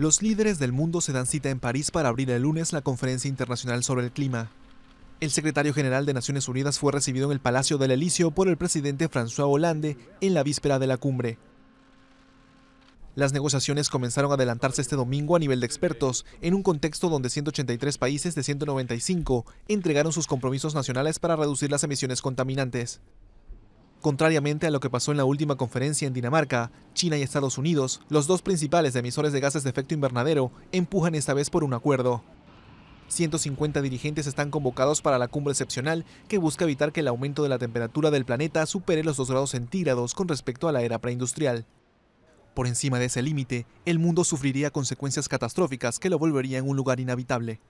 Los líderes del mundo se dan cita en París para abrir el lunes la Conferencia Internacional sobre el Clima. El secretario general de Naciones Unidas fue recibido en el Palacio del Elíseo por el presidente François Hollande en la víspera de la cumbre. Las negociaciones comenzaron a adelantarse este domingo a nivel de expertos, en un contexto donde 183 países de 195 entregaron sus compromisos nacionales para reducir las emisiones contaminantes. Contrariamente a lo que pasó en la última conferencia en Dinamarca, China y Estados Unidos, los dos principales emisores de gases de efecto invernadero, empujan esta vez por un acuerdo. 150 dirigentes están convocados para la cumbre excepcional que busca evitar que el aumento de la temperatura del planeta supere los 2 grados centígrados con respecto a la era preindustrial. Por encima de ese límite, el mundo sufriría consecuencias catastróficas que lo volverían un lugar inhabitable.